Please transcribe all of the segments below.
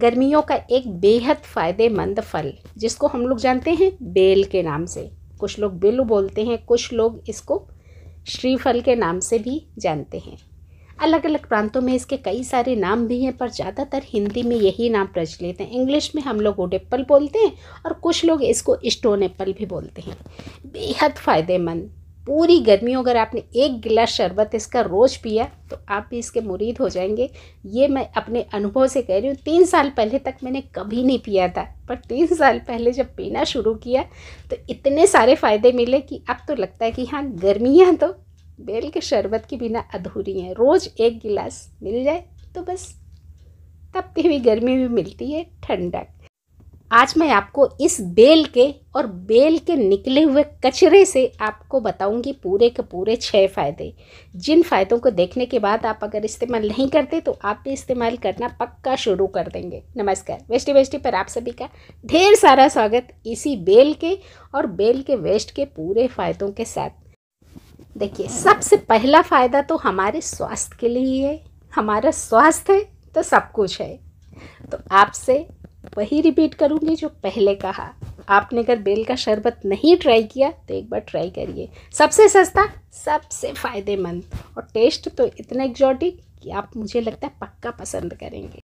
गर्मियों का एक बेहद फ़ायदेमंद फल जिसको हम लोग जानते हैं बेल के नाम से कुछ लोग बेलू बोलते हैं कुछ लोग इसको श्रीफल के नाम से भी जानते हैं अलग अलग प्रांतों में इसके कई सारे नाम भी हैं पर ज़्यादातर हिंदी में यही नाम प्रचलित हैं इंग्लिश में हम लोग ओडेप्पल बोलते हैं और कुछ लोग इसको स्टोन एप्पल भी बोलते हैं बेहद फ़ायदेमंद पूरी गर्मियों अगर आपने एक गिलास शरबत इसका रोज़ पिया तो आप भी इसके मुरीद हो जाएंगे ये मैं अपने अनुभव से कह रही हूँ तीन साल पहले तक मैंने कभी नहीं पिया था पर तीन साल पहले जब पीना शुरू किया तो इतने सारे फ़ायदे मिले कि अब तो लगता है कि हाँ गर्मियाँ तो बेल के शरबत के बिना अधूरी हैं रोज़ एक गिलास मिल जाए तो बस तपती हुई गर्मी भी मिलती है ठंडक आज मैं आपको इस बेल के और बेल के निकले हुए कचरे से आपको बताऊंगी पूरे के पूरे छः फ़ायदे जिन फ़ायदों को देखने के बाद आप अगर इस्तेमाल नहीं करते तो आप भी इस्तेमाल करना पक्का शुरू कर देंगे नमस्कार वेस्टी वेस्टी पर आप सभी का ढेर सारा स्वागत इसी बेल के और बेल के वेस्ट के पूरे फ़ायदों के साथ देखिए सबसे पहला फ़ायदा तो हमारे स्वास्थ्य के लिए ही है हमारा स्वास्थ्य तो सब कुछ है तो आपसे वही रिपीट करूँगी जो पहले कहा आपने अगर बेल का शरबत नहीं ट्राई किया तो एक बार ट्राई करिए सबसे सस्ता सबसे फ़ायदेमंद और टेस्ट तो इतना एग्जॉटिक कि आप मुझे लगता है पक्का पसंद करेंगे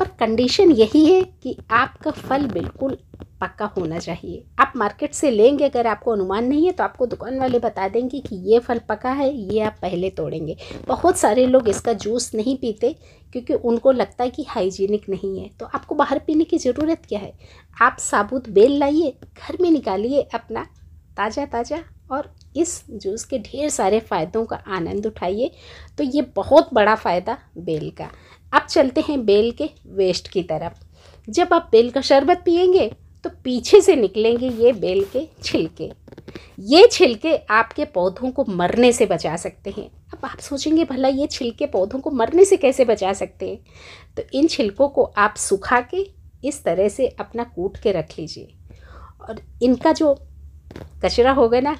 पर कंडीशन यही है कि आपका फल बिल्कुल पक्का होना चाहिए आप मार्केट से लेंगे अगर आपको अनुमान नहीं है तो आपको दुकान वाले बता देंगे कि ये फल पका है ये आप पहले तोड़ेंगे बहुत सारे लोग इसका जूस नहीं पीते क्योंकि उनको लगता है कि हाइजीनिक नहीं है तो आपको बाहर पीने की ज़रूरत क्या है आप साबुत बेल लाइए घर में निकालिए अपना ताज़ा ताज़ा और इस जूस के ढेर सारे फ़ायदों का आनंद उठाइए तो ये बहुत बड़ा फ़ायदा बेल का अब चलते हैं बेल के वेस्ट की तरफ जब आप बेल का शरबत पियेंगे तो पीछे से निकलेंगे ये बेल के छिलके ये छिलके आपके पौधों को मरने से बचा सकते हैं अब आप सोचेंगे भला ये छिलके पौधों को मरने से कैसे बचा सकते हैं तो इन छिलकों को आप सुखा के इस तरह से अपना कूट के रख लीजिए और इनका जो कचरा होगा ना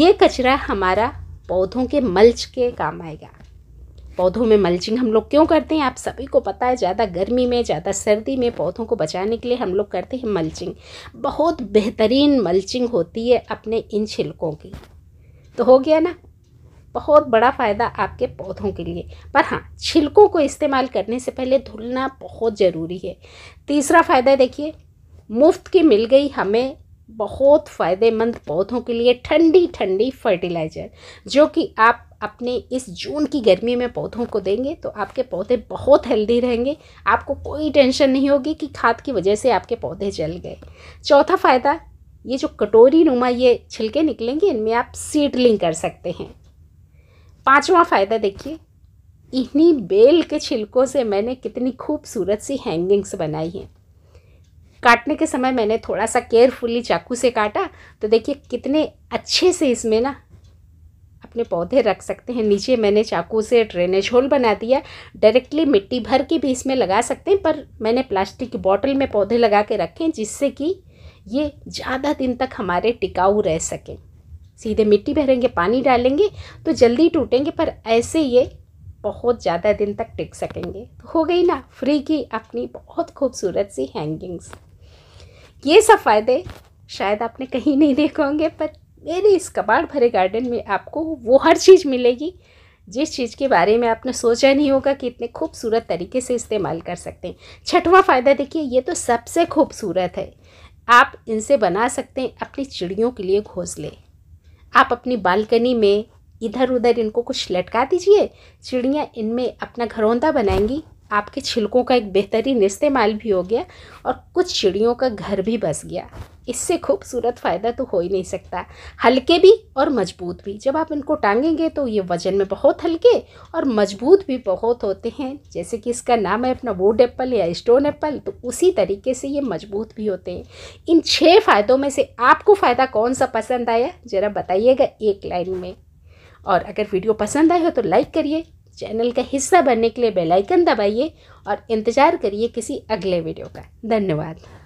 ये कचरा हमारा पौधों के मल्च के काम आएगा पौधों में मल्चिंग हम लोग क्यों करते हैं आप सभी को पता है ज़्यादा गर्मी में ज़्यादा सर्दी में पौधों को बचाने के लिए हम लोग करते हैं मल्चिंग बहुत बेहतरीन मल्चिंग होती है अपने इन छिलकों की तो हो गया ना बहुत बड़ा फ़ायदा आपके पौधों के लिए पर हाँ छिलकों को इस्तेमाल करने से पहले धुलना बहुत ज़रूरी है तीसरा फ़ायदा देखिए मुफ्त की मिल गई हमें बहुत फ़ायदेमंद पौधों के लिए ठंडी ठंडी फर्टिलाइज़र जो कि आप अपने इस जून की गर्मी में पौधों को देंगे तो आपके पौधे बहुत हेल्दी रहेंगे आपको कोई टेंशन नहीं होगी कि खाद की वजह से आपके पौधे जल गए चौथा फ़ायदा ये जो कटोरी नुमा ये छिलके निकलेंगे इनमें आप सीडलिंग कर सकते हैं पांचवा फ़ायदा देखिए इन्हीं बेल के छिलकों से मैंने कितनी खूबसूरत सी हैंगिंग्स बनाई हैं काटने के समय मैंने थोड़ा सा केयरफुली चाकू से काटा तो देखिए कितने अच्छे से इसमें ना अपने पौधे रख सकते हैं नीचे मैंने चाकू से ड्रेनेज होल बना दिया डायरेक्टली मिट्टी भर के भी इसमें लगा सकते हैं पर मैंने प्लास्टिक की बॉटल में पौधे लगा के रखे जिससे कि ये ज़्यादा दिन तक हमारे टिकाऊ रह सकें सीधे मिट्टी भरेंगे पानी डालेंगे तो जल्दी टूटेंगे पर ऐसे ये बहुत ज़्यादा दिन तक टिक सकेंगे तो हो गई ना फ्री की अपनी बहुत खूबसूरत सी हैंगिंग्स ये सब फ़ायदे शायद आपने कहीं नहीं देखे होंगे पर मेरे इस कबाड़ भरे गार्डन में आपको वो हर चीज़ मिलेगी जिस चीज़ के बारे में आपने सोचा नहीं होगा कि इतने खूबसूरत तरीके से इस्तेमाल कर सकते हैं छठवां फ़ायदा देखिए ये तो सबसे खूबसूरत है आप इनसे बना सकते हैं अपनी चिड़ियों के लिए घोंसले आप अपनी बालकनी में इधर उधर इनको कुछ लटका दीजिए चिड़ियाँ इनमें अपना घरौंदा बनाएंगी आपके छिलकों का एक बेहतरीन इस्तेमाल भी हो गया और कुछ चिड़ियों का घर भी बस गया इससे खूबसूरत फ़ायदा तो हो ही नहीं सकता हल्के भी और मजबूत भी जब आप इनको टांगेंगे तो ये वज़न में बहुत हल्के और मजबूत भी बहुत होते हैं जैसे कि इसका नाम है अपना वोड एप्पल या स्टोन एप्पल तो उसी तरीके से ये मजबूत भी होते हैं इन छः फ़ायदों में से आपको फ़ायदा कौन सा पसंद आया ज़रा बताइएगा एक लाइन में और अगर वीडियो पसंद आए हो तो लाइक करिए चैनल का हिस्सा बनने के लिए बेल आइकन दबाइए और इंतज़ार करिए किसी अगले वीडियो का धन्यवाद